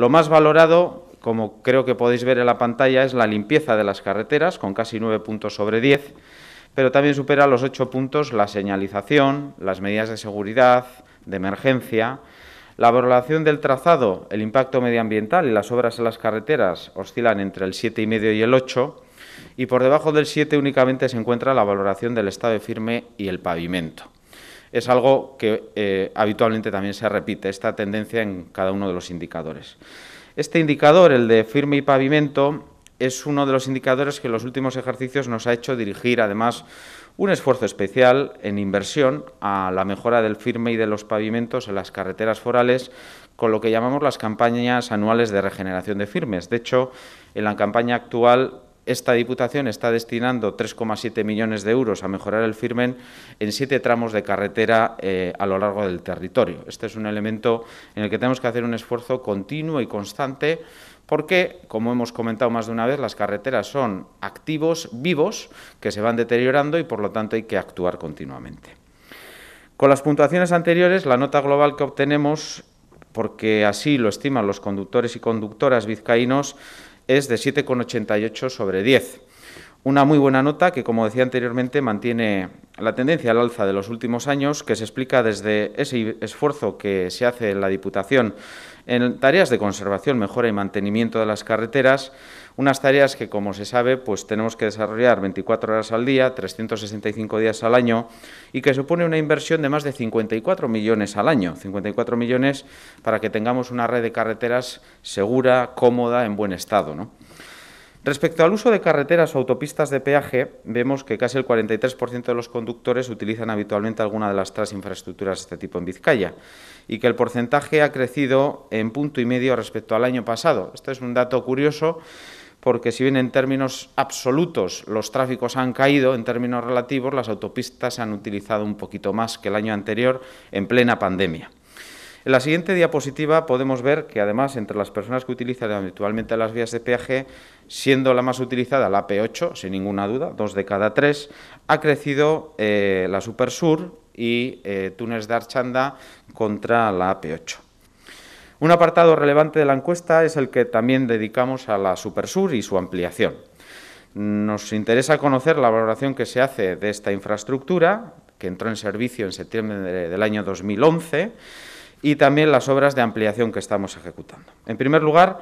Lo más valorado, como creo que podéis ver en la pantalla, es la limpieza de las carreteras, con casi nueve puntos sobre diez, pero también supera los ocho puntos la señalización, las medidas de seguridad, de emergencia, la valoración del trazado, el impacto medioambiental y las obras en las carreteras oscilan entre el siete y medio y el ocho, y por debajo del siete únicamente se encuentra la valoración del estado de firme y el pavimento es algo que eh, habitualmente también se repite, esta tendencia en cada uno de los indicadores. Este indicador, el de firme y pavimento, es uno de los indicadores que en los últimos ejercicios nos ha hecho dirigir, además, un esfuerzo especial en inversión a la mejora del firme y de los pavimentos en las carreteras forales con lo que llamamos las campañas anuales de regeneración de firmes. De hecho, en la campaña actual esta Diputación está destinando 3,7 millones de euros a mejorar el firmen en siete tramos de carretera eh, a lo largo del territorio. Este es un elemento en el que tenemos que hacer un esfuerzo continuo y constante porque, como hemos comentado más de una vez, las carreteras son activos vivos que se van deteriorando y, por lo tanto, hay que actuar continuamente. Con las puntuaciones anteriores, la nota global que obtenemos, porque así lo estiman los conductores y conductoras vizcaínos, es de 7,88 sobre 10. Una muy buena nota que, como decía anteriormente, mantiene la tendencia al alza de los últimos años, que se explica desde ese esfuerzo que se hace en la Diputación en tareas de conservación, mejora y mantenimiento de las carreteras, unas tareas que, como se sabe, pues tenemos que desarrollar 24 horas al día, 365 días al año, y que supone una inversión de más de 54 millones al año. 54 millones para que tengamos una red de carreteras segura, cómoda, en buen estado. Respecto al uso de carreteras o autopistas de peaje, vemos que casi el 43% de los conductores utilizan habitualmente alguna de las tres infraestructuras de este tipo en Vizcaya y que el porcentaje ha crecido en punto y medio respecto al año pasado. Esto es un dato curioso porque si bien en términos absolutos los tráficos han caído, en términos relativos las autopistas se han utilizado un poquito más que el año anterior en plena pandemia. En la siguiente diapositiva podemos ver que además entre las personas que utilizan habitualmente las vías de peaje, siendo la más utilizada la P8, sin ninguna duda, dos de cada tres, ha crecido eh, la Supersur y eh, Túnez de Archanda contra la AP8. Un apartado relevante de la encuesta es el que también dedicamos a la Supersur y su ampliación. Nos interesa conocer la valoración que se hace de esta infraestructura, que entró en servicio en septiembre del año 2011, y también las obras de ampliación que estamos ejecutando. En primer lugar,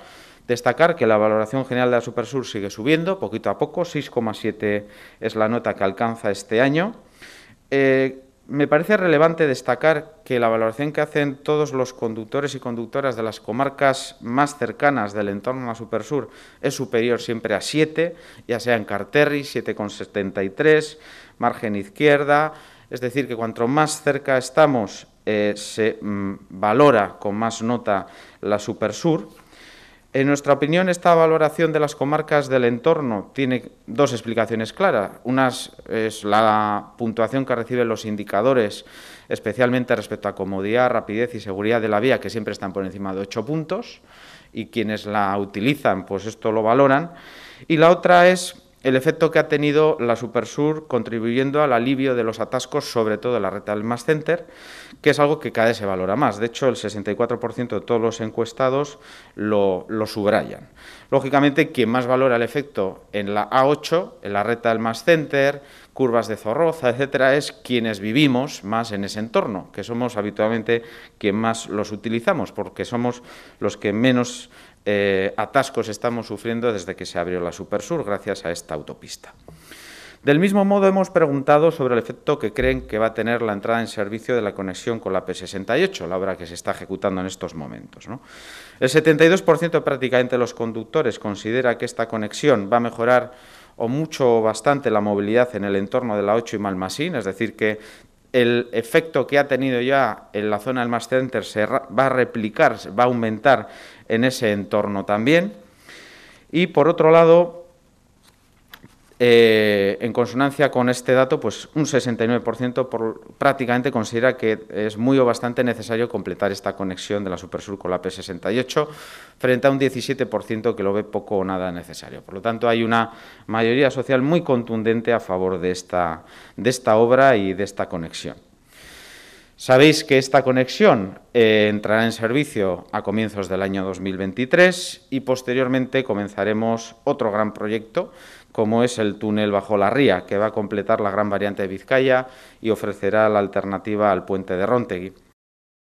destacar que la valoración general de la Supersur sigue subiendo, poquito a poco, 6,7 es la nota que alcanza este año. Eh, me parece relevante destacar que la valoración que hacen todos los conductores y conductoras de las comarcas más cercanas del entorno a Supersur es superior siempre a 7, ya sea en Carterri 7,73, margen izquierda, es decir, que cuanto más cerca estamos eh, se mm, valora con más nota la Supersur. En nuestra opinión, esta valoración de las comarcas del entorno tiene dos explicaciones claras. Una es la puntuación que reciben los indicadores, especialmente respecto a comodidad, rapidez y seguridad de la vía, que siempre están por encima de ocho puntos, y quienes la utilizan, pues esto lo valoran. Y la otra es el efecto que ha tenido la Supersur contribuyendo al alivio de los atascos, sobre todo en la Reta del Mass Center, que es algo que cada vez se valora más. De hecho, el 64% de todos los encuestados lo, subrayan. Lógicamente, quien más valora el efecto en la A8, en la Reta del Mass Center, curvas de Zorroza, etcétera, es quienes vivimos más en ese entorno, que somos habitualmente quien más los utilizamos, porque somos los que menos eh, atascos estamos sufriendo desde que se abrió la Supersur gracias a esta autopista. Del mismo modo, hemos preguntado sobre el efecto que creen que va a tener la entrada en servicio de la conexión con la P68, la obra que se está ejecutando en estos momentos. El 72% prácticamente de los conductores considera que esta conexión va a mejorar o mucho o bastante la movilidad en el entorno de la 8 y Malmasín, es decir, que el efecto que ha tenido ya en la zona del Master Center se va a replicar, se va a aumentar en ese entorno también. Y por otro lado, eh, en consonancia con este dato, pues un 69% por, prácticamente considera que es muy o bastante necesario completar esta conexión de la Supersur con la P68, frente a un 17% que lo ve poco o nada necesario. Por lo tanto, hay una mayoría social muy contundente a favor de de esta obra y de esta conexión. Sabéis que esta conexión eh, entrará en servicio a comienzos del año 2023 y posteriormente comenzaremos otro gran proyecto como es el túnel bajo la ría, que va a completar la gran variante de Vizcaya y ofrecerá la alternativa al puente de Rontegui.